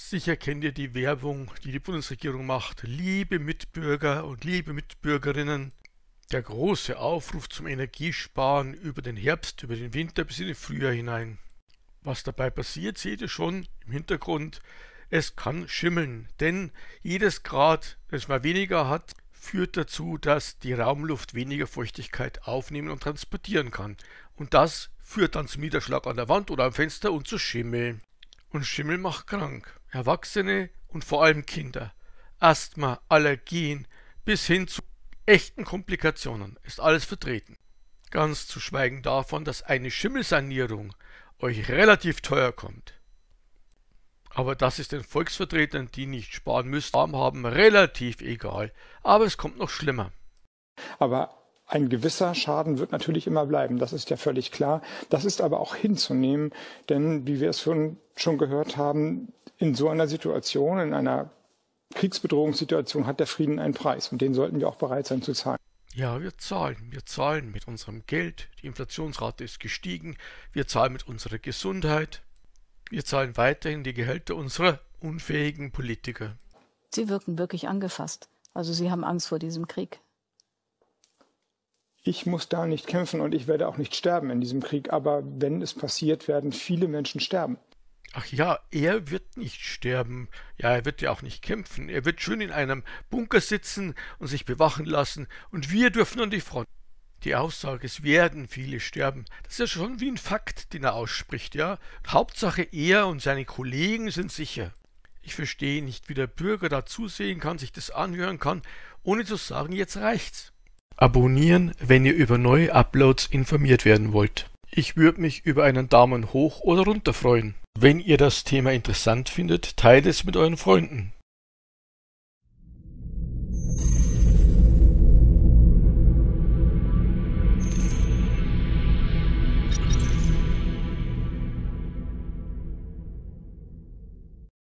Sicher kennt ihr die Werbung, die die Bundesregierung macht. Liebe Mitbürger und liebe Mitbürgerinnen, der große Aufruf zum Energiesparen über den Herbst, über den Winter bis in den Frühjahr hinein. Was dabei passiert, seht ihr schon im Hintergrund. Es kann schimmeln, denn jedes Grad, das man weniger hat, führt dazu, dass die Raumluft weniger Feuchtigkeit aufnehmen und transportieren kann. Und das führt dann zum Niederschlag an der Wand oder am Fenster und zu Schimmel und Schimmel macht krank. Erwachsene und vor allem Kinder. Asthma, Allergien bis hin zu echten Komplikationen ist alles vertreten. Ganz zu schweigen davon, dass eine Schimmelsanierung euch relativ teuer kommt. Aber das ist den Volksvertretern, die nicht sparen müssen, haben, relativ egal. Aber es kommt noch schlimmer. Aber ein gewisser Schaden wird natürlich immer bleiben, das ist ja völlig klar. Das ist aber auch hinzunehmen, denn wie wir es schon, schon gehört haben, in so einer Situation, in einer Kriegsbedrohungssituation hat der Frieden einen Preis und den sollten wir auch bereit sein zu zahlen. Ja, wir zahlen. Wir zahlen mit unserem Geld. Die Inflationsrate ist gestiegen. Wir zahlen mit unserer Gesundheit. Wir zahlen weiterhin die Gehälter unserer unfähigen Politiker. Sie wirken wirklich angefasst. Also Sie haben Angst vor diesem Krieg ich muss da nicht kämpfen und ich werde auch nicht sterben in diesem Krieg, aber wenn es passiert, werden viele Menschen sterben. Ach ja, er wird nicht sterben. Ja, er wird ja auch nicht kämpfen. Er wird schön in einem Bunker sitzen und sich bewachen lassen, und wir dürfen an die Front. Die Aussage, es werden viele sterben, das ist ja schon wie ein Fakt, den er ausspricht, ja. Hauptsache er und seine Kollegen sind sicher. Ich verstehe nicht, wie der Bürger da zusehen kann, sich das anhören kann, ohne zu sagen, jetzt reicht's. Abonnieren, wenn ihr über neue Uploads informiert werden wollt. Ich würde mich über einen Daumen hoch oder runter freuen. Wenn ihr das Thema interessant findet, teilt es mit euren Freunden.